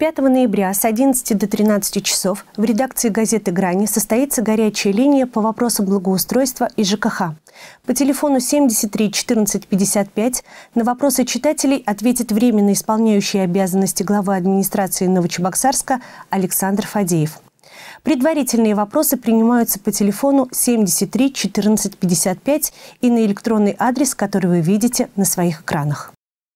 5 ноября с 11 до 13 часов в редакции газеты «Грани» состоится горячая линия по вопросам благоустройства и ЖКХ. По телефону 73 14 55 на вопросы читателей ответит временно исполняющий обязанности главы администрации Новочебоксарска Александр Фадеев. Предварительные вопросы принимаются по телефону 73 14 55 и на электронный адрес, который вы видите на своих экранах.